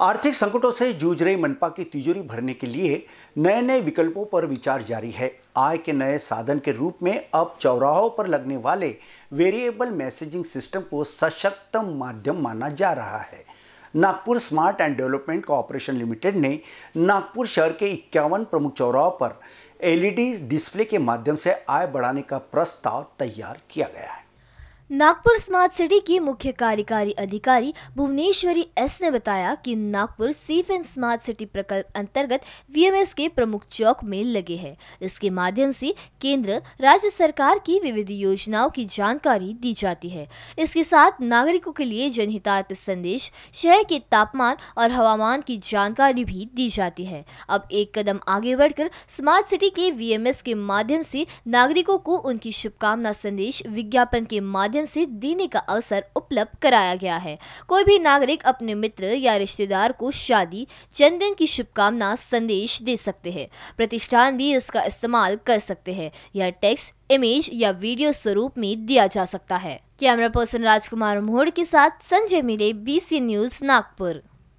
आर्थिक संकटों से जूझ रही मनपा की तिजोरी भरने के लिए नए नए विकल्पों पर विचार जारी है आय के नए साधन के रूप में अब चौराहों पर लगने वाले वेरिएबल मैसेजिंग सिस्टम को सशक्त माध्यम माना जा रहा है Nagpur Smart and Development Corporation Limited ने नागपुर शहर के इक्यावन प्रमुख चौराहों पर एलईडी डिस्प्ले e के माध्यम से आय बढ़ाने का प्रस्ताव तैयार किया गया है नागपुर स्मार्ट सिटी की मुख्य कार्यकारी अधिकारी भुवनेश्वरी एस ने बताया कि Nagpur safe and smart city प्रकल्प अंतर्गत वीएमएस के प्रमुख चौक में लगे हैं इसके माध्यम से केंद्र राज्य सरकार की विविध योजनाओं की जानकारी दी जाती है इसके साथ नागरिकों के लिए जनहितार्थ संदेश शहर के तापमान और हवामान की जानकारी भी दी जाती है अब एक कदम आगे बढ़कर स्मार्ट सिटी के वी के माध्यम से नागरिकों को उनकी शुभकामना संदेश विज्ञापन के माध्यम माध्यम से देने का अवसर उपलब्ध कराया गया है कोई भी नागरिक अपने मित्र या रिश्तेदार को शादी जन्मदिन की शुभकामना संदेश दे सकते हैं प्रतिष्ठान भी इसका इस्तेमाल कर सकते हैं यह टेक्स्ट इमेज या वीडियो स्वरूप में दिया जा सकता है कैमरा पर्सन राजकुमार मोहड़ के साथ संजय मिले बी न्यूज नागपुर